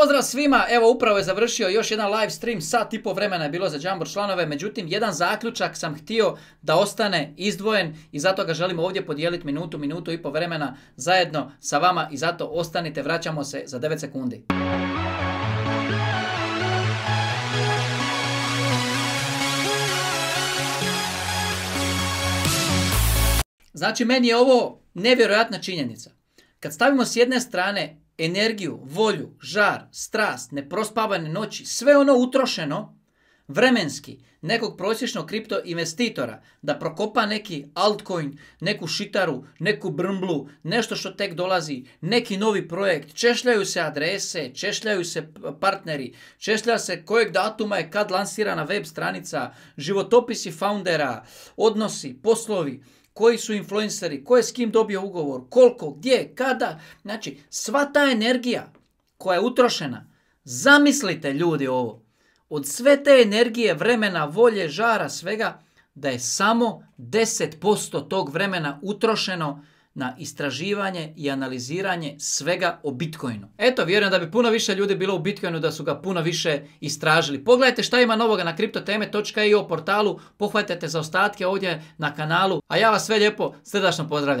Pozdrav svima, evo upravo je završio još jedan live stream, sat i po vremena je bilo za Jumbo članove, međutim jedan zaključak sam htio da ostane izdvojen i zato ga želim ovdje podijeliti minutu, minutu i po vremena zajedno sa vama i zato ostanite, vraćamo se za 9 sekundi. Znači meni je ovo nevjerojatna činjenica. Kad stavimo s jedne strane energiju, volju, žar, strast, neprospavane noći, sve ono utrošeno vremenski nekog prosječnog kripto investitora da prokopa neki altcoin, neku šitaru, neku brmblu, nešto što tek dolazi, neki novi projekt, češljaju se adrese, češljaju se partneri, češlja se kojeg datuma je kad lansirana web stranica, životopisi foundera, odnosi, poslovi, koji su influenceri, ko je s kim dobio ugovor, koliko, gdje, kada. Znači, sva ta energija koja je utrošena, zamislite ljudi ovo, od sve te energije, vremena, volje, žara, svega, da je samo 10% tog vremena utrošeno na istraživanje i analiziranje svega o Bitcoinu. Eto, vjerujem da bi puno više ljudi bilo u Bitcoinu da su ga puno više istražili. Pogledajte šta ima novoga na kriptoteme.io portalu, pohvatite za ostatke ovdje na kanalu, a ja vas sve lijepo srdačno pozdravljam.